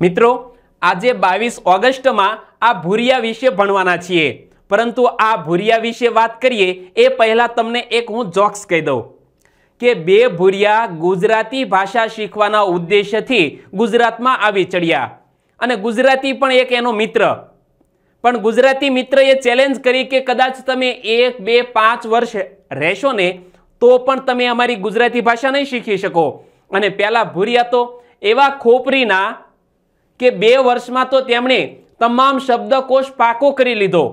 મિત્રો આજે બાવીસ ઓગસ્ટમાં આ ભૂરિયા વિશે ભણવાના છીએ પરંતુ આ ભૂરિયા વિશે વાત કરીએ એ પહેલાં તમને એક હું જોક્સ કહી દઉં કે બે ભૂરિયા ગુજરાતી ભાષા શીખવાના ઉદ્દેશ્યથી ગુજરાતમાં આવી ચડ્યા અને ગુજરાતી પણ એક એનો મિત્ર પણ ગુજરાતી મિત્ર એ ચેલેન્જ કરી કે કદાચ તમે એક બે પાંચ વર્ષ રહેશો ને તો પણ તમે અમારી ગુજરાતી ભાષા નહીં શીખી શકો અને પહેલાં ભૂરિયા તો એવા ખોપરીના કે બે વર્ષમાં તો તેમણે તમામ શબ્દકોશ પાકો કરી લીધો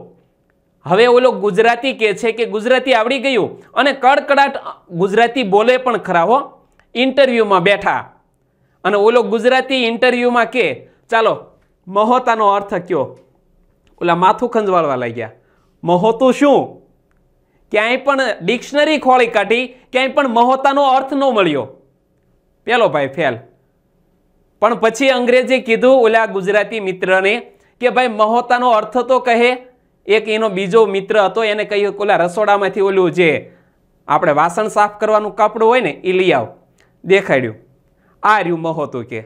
હવે ઓલો ગુજરાતી કે છે કે ગુજરાતી આવડી ગયું અને કડકડાટ ગુજરાતી બોલે પણ ખરા હો ઇન્ટરવ્યૂમાં બેઠા અને ઓલો ગુજરાતી ઇન્ટરવ્યૂમાં કે ચાલો મહોતાનો અર્થ કયો ઓલા માથું ખંજવાળવા લાગ્યા મહોતું શું ક્યાંય પણ ડિક્શનરી ખોળી કાઢી ક્યાંય પણ મહોતાનો અર્થ ન મળ્યો પેલો ભાઈ ફેલ પણ પછી અંગ્રેજે કીધું ઓલા ગુજરાતી મિત્રને કે ભાઈ મહોતાનો અર્થ તો કહે એક એનો બીજો મિત્ર હતો એને કહ્યું ઓલા રસોડામાંથી ઓલું જે આપણે વાસણ સાફ કરવાનું કપડું હોય ને એ લઈ આવ દેખાડ્યું આ રહ્યું મહોતું કે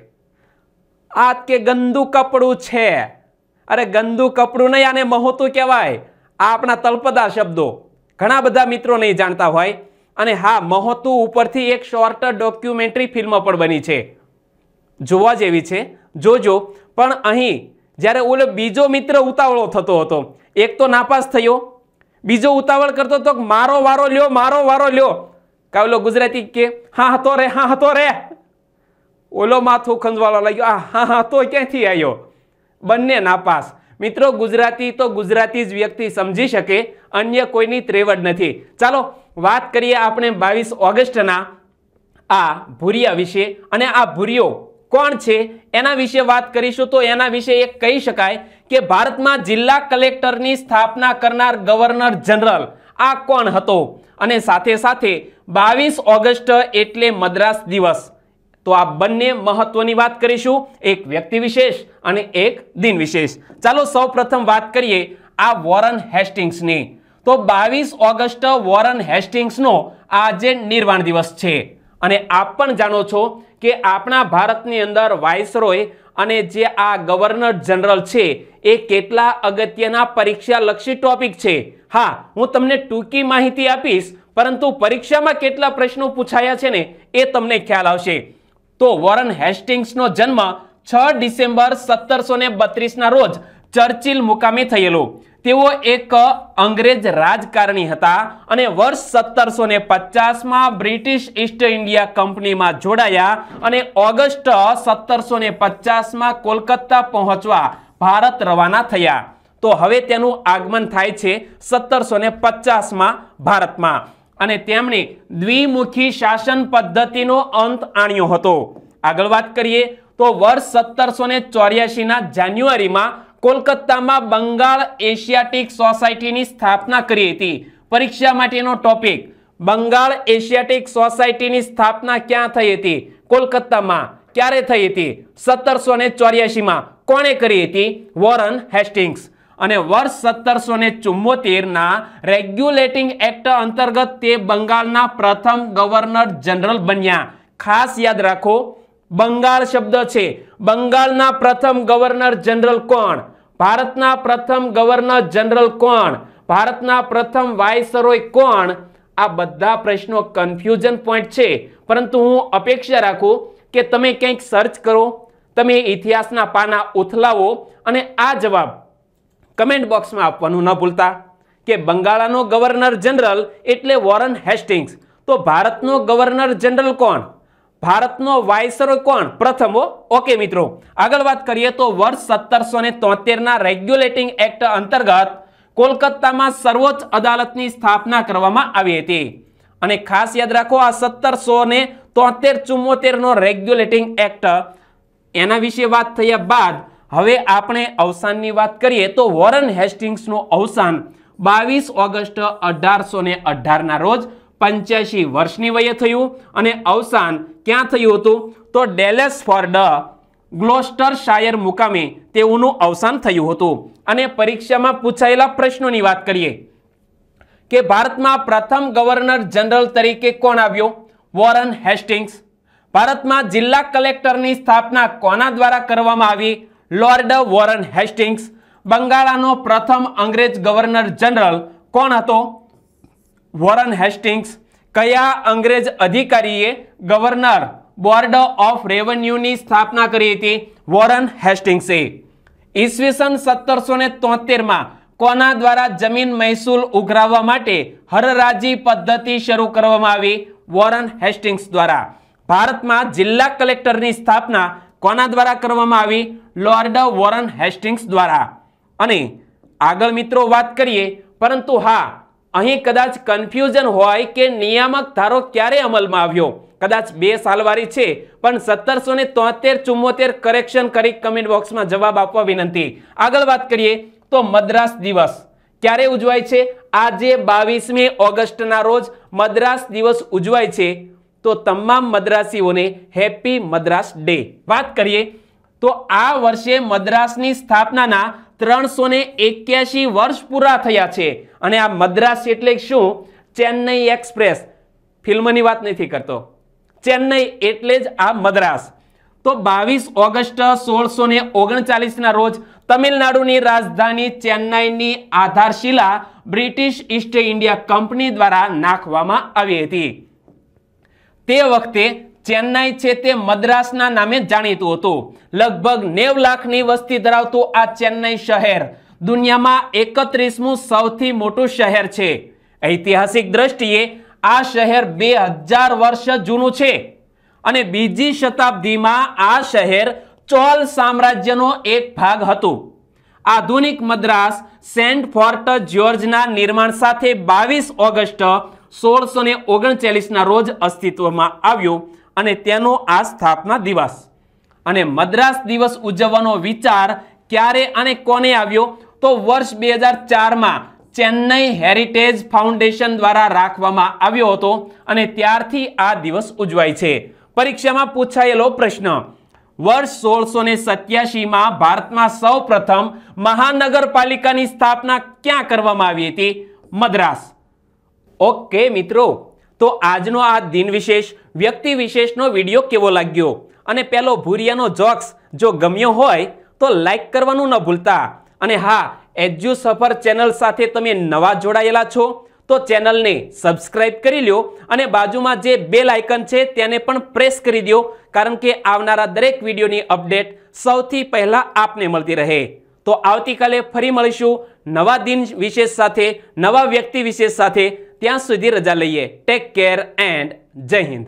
આ કે ગંદુ કપડું છે અરે ગંદુ કપડું નહીં આને મહોતું કહેવાય આ આપણા તલપદા શબ્દો ઘણા બધા મિત્રો નહીં જાણતા હોય અને હા મહોતું ઉપરથી એક શોર્ટ ડોક્યુમેન્ટરી ફિલ્મ પણ બની છે જોવા જેવી છે જોજો પણ અહીં જ્યારે ઓલો બીજો મિત્ર ઉતાવળો થતો હતો એક તો નાપાસ થયો બીજો ઉતાવળ કરતો હતો મારો વારો લ્યો મારો વારો લ્યો કાવલો ગુજરાતી કે હા હતો રે હા હતો રે ઓલો માથું ખંજવાળો લાગ્યો આ હા હા તો ક્યાંથી આવ્યો બંને નાપાસ મિત્રો ગુજરાતી તો ગુજરાતી જ વ્યક્તિ સમજી શકે અન્ય કોઈની ત્રેવડ નથી ચાલો વાત કરીએ આપણે બાવીસ ઓગસ્ટના આ ભૂરિયા વિશે અને આ ભૂરિયો કોણ છે એના વિશે વાત કરીશું તો એના વિશે એક કહી શકાય કે ભારતમાં જિલ્લા કલેક્ટરની સ્થાપના કરનાર ગવર્નર જનરલ આ કોણ હતો અને સાથે સાથે બાવીસ ઓગસ્ટ એટલે મદ્રાસ દિવસ તો આ બંને મહત્વની વાત કરીશું એક વ્યક્તિ વિશેષ અને એક દિન વિશેષ ચાલો સૌપ્રથમ વાત કરીએ આ વોરન હેસ્ટિંગ્સની તો બાવીસ ઓગસ્ટ વોરન હેસ્ટિંગ્સનો આજે નિર્વાણ દિવસ છે અને આપ પણ જાણો છો કે આપણા ભારતની અંદર વાઇસરોય અને જે આ ગવર્નર જનરલ છે એ કેટલા અગત્યના પરીક્ષાલક્ષી ટોપિક છે હા હું તમને ટૂંકી માહિતી આપીશ પરંતુ પરીક્ષામાં કેટલા પ્રશ્નો પૂછાયા છે ને એ તમને ખ્યાલ આવશે તો વોરન હેસ્ટિંગ્સનો જન્મ છ ડિસેમ્બર સત્તરસો ને બત્રીસના રોજ ચર્ચિલ મુકામે થયેલો તેઓ એક અંગ્રેજ રાજકારણી હતા અને વર્ષ સત્તરસો ને પચાસમાં બ્રિટિશ ઈસ્ટ ઇન્ડિયા કંપનીમાં જોડાયા અને ઓગસ્ટ સત્તરસો ને પચાસમાં કોલકાતા પહોંચવા ભારત રવાના થયા તો હવે તેનું આગમન થાય છે સત્તરસો ને પચાસમાં ભારતમાં અને તેમણે દ્વિમુખી શાસન પદ્ધતિનો અંત આણ્યો હતો આગળ વાત કરીએ તો વર્ષ સત્તરસો ને ચોર્યાસીના જાન્યુઆરીમાં કોલકાતામાં બંગાળ એશિયાટિક સોસાયટીની સ્થાપના કરી હતી પરીક્ષા માટેનો ટોપિક બંગાળ એશિયાટિક સોસાયટીની સ્થાપના ક્યાં થઈ હતી કોલકાતામાં ક્યારે થઈ હતી સત્તરસો ને ચોર્યાસીમાં કોણે કરી હતી વોરન હેસ્ટિંગ્સ અને વર્ષ સત્તરસો ને ચુમ્મોતેરના રેગ્યુલેટિંગ એક્ટ અંતર્ગત તે બંગાળના પ્રથમ ગવર્નર જનરલ બન્યા ખાસ યાદ રાખો બંગાળ શબ્દ છે બંગાળના પ્રથમ ગવર્નર જનરલ કોણ ભારતના પ્રથમ ગવર્નર જનરલ કોણ ભારતના પ્રથમ વાયસરોય કોણ આ બધા પ્રશ્નો કન્ફ્યુઝન પોઈન્ટ છે પરંતુ હું અપેક્ષા રાખું કે તમે કંઈક સર્ચ કરો તમે ઇતિહાસના પાના ઉથલાવો અને આ જવાબ કમેન્ટ બોક્સમાં આપવાનું ન ભૂલતા કે બંગાળાનો ગવર્નર જનરલ એટલે વોરન હેસ્ટિંગ્સ તો ભારતનો ગવર્નર જનરલ કોણ ભારતનો વાયસરો કોણ પ્રથમ ઓકે મિત્રો આગળ વાત કરીએ તો વર્ષ સત્તરસો ને તોતેરના રેગ્યુલેટિંગ એક્ટ અંતર્ગત કોલકાતામાં સર્વોચ્ચ અદાલતની સ્થાપના કરવામાં આવી હતી અને ખાસ યાદ રાખો આ સત્તરસો ને તોતેર ચુમ્મોતેરનો રેગ્યુલેટિંગ એક્ટ એના વિશે વાત થયા બાદ હવે આપણે અવસાનની વાત કરીએ તો વોરન હેસ્ટિંગ્સનું અવસાન બાવીસ ઓગસ્ટ અઢારસો ને અઢારના રોજ પંચ્યાસી વર્ષની વયે થયું અને અવસાન ક્યાં થયું હતું તો ડેલેસ ફોર્ડ ગ્લોસ્ટર શાયર મુકામે તેઓનું અવસાન થયું હતું અને પરીક્ષામાં પૂછાયેલા પ્રશ્નોની વાત કરીએ કે ભારતમાં પ્રથમ ગવર્નર જનરલ તરીકે કોણ આવ્યો વોરન હેસ્ટિંગ્સ ભારતમાં જિલ્લા કલેક્ટરની સ્થાપના કોના દ્વારા કરવામાં આવી લોર્ડ વોરન હેસ્ટિંગ્સ બંગાળાનો પ્રથમ અંગ્રેજ ગવર્નર જનરલ કોણ હતો વોરન હેસ્ટિંગ્સ કયા અંગ્રેજ અધિકારીએ ગવર્નર બોર્ડ ઓફ રેવન્યુની સ્થાપના કરી હતી વોરન હેસ્ટિંગ્સે ઈસવીસન સત્તરસો ને તોતેરમાં કોના દ્વારા જમીન મહેસૂલ ઉઘરાવવા માટે હરરાજી પદ્ધતિ શરૂ કરવામાં આવી વોરન હેસ્ટિંગ્સ દ્વારા ભારતમાં જિલ્લા કલેક્ટરની સ્થાપના કોના દ્વારા કરવામાં આવી લોર્ડ વોરન હેસ્ટિંગ્સ દ્વારા અને આગળ મિત્રો વાત કરીએ પરંતુ હા અહીં કદાચ કન્ફ્યુઝન હોય કે નિયામક ધારો ક્યારે અમલમાં આવ્યો કદાચ બે સાલવારી છે પણ સત્તરસો ને તોતેર ચુમ્મોતેર કરેક્શન કરી કમેન્ટ બોક્સમાં જવાબ આપવા વિનંતી આગળ વાત કરીએ તો મદ્રાસ દિવસ ક્યારે ઉજવાય છે આજે બાવીસમી ઓગસ્ટના રોજ મદ્રાસ દિવસ ઉજવાય છે તો તમામ મદ્રાસીઓને હેપી મદ્રાસ ડે વાત કરીએ તો આ વર્ષે મદ્રાસની સ્થાપનાના ત્રણસો ને વર્ષ પૂરા થયા છે અને આ મદ્રાસ એટલે શું ચેન્નઈ એક્સપ્રેસ ફિલ્મની વાત નથી કરતો ચેન્નઈ એટલે જ આ મદ્રાસ તો બાવીસ ઓગસ્ટ સોળસો ને ઓગણચાલીસના રોજ તમિલનાડુની રાજધાની ચેન્નાઈની આધારશિલા બ્રિટિશ ઈસ્ટ ઇન્ડિયા કંપની દ્વારા નાખવામાં આવી હતી તે વખતે ચેન્નાઈ છે તે મદ્રાસના નામે જાણીતું હતું લગભગ નેવ લાખની વસ્તી ધરાવતું આ ચેન્નાઈ શહેર દુનિયામાં એકત્રીસમું સૌથી મોટું શહેર છે ઐતિહાસિક દ્રષ્ટિએ આ શહેર બે હજાર વર્ષ જૂનું છે અને બીજી શતાબ્દીમાં આ શહેર ચોલ સામ્રાજ્યનો એક ભાગ હતો આધુનિક મદ્રાસ સેન્ટ ફોર્ટ જ્યોર્જના નિર્માણ સાથે બાવીસ ઓગસ્ટ સોળસો ને ઓગણચાલીસના રોજ અસ્તિત્વમાં આવ્યું અને તેનો આ સ્થાપના દિવસ અને મદ્રાસ દિવસ ઉજવવાનો વિચાર ક્યારે અને કોને આવ્યો તો વર્ષ બે હજાર ચારમાં ચેન્નઈ હેરિટેજ ફાઉન્ડેશન દ્વારા રાખવામાં આવ્યો હતો અને ત્યારથી આ દિવસ ઉજવાય છે પરીક્ષામાં પૂછાયેલો પ્રશ્ન વર્ષ સોળસો ને સત્યાસીમાં ભારતમાં સૌ પ્રથમ મહાનગરપાલિકાની સ્થાપના ક્યાં કરવામાં આવી હતી મદ્રાસ ઓકે મિત્રો તો આજનો આ દિન વિશેષ વ્યક્તિ વિશેષનો વિડીયો કેવો લાગ્યો અને પેલો ભૂરિયાનો જોક્સ જો ગમ્યો હોય તો લાઇક કરવાનું ન ભૂલતા અને હા એજ્યુ સફર ચેનલ સાથે તમે નવા જોડાયેલા છો તો ચેનલને સબસ્ક્રાઇબ કરી લ્યો અને બાજુમાં જે બેલ આઇકન છે તેને પણ પ્રેસ કરી દો કારણ કે આવનારા દરેક વિડીયોની અપડેટ સૌથી પહેલાં આપને મળતી રહે તો આવતીકાલે ફરી મળીશું નવા દિન વિશેષ સાથે નવા વ્યક્તિ વિશેષ સાથે ત્યાં સુધી રજા લઈએ ટેક કેર એન્ડ જય હિન્દ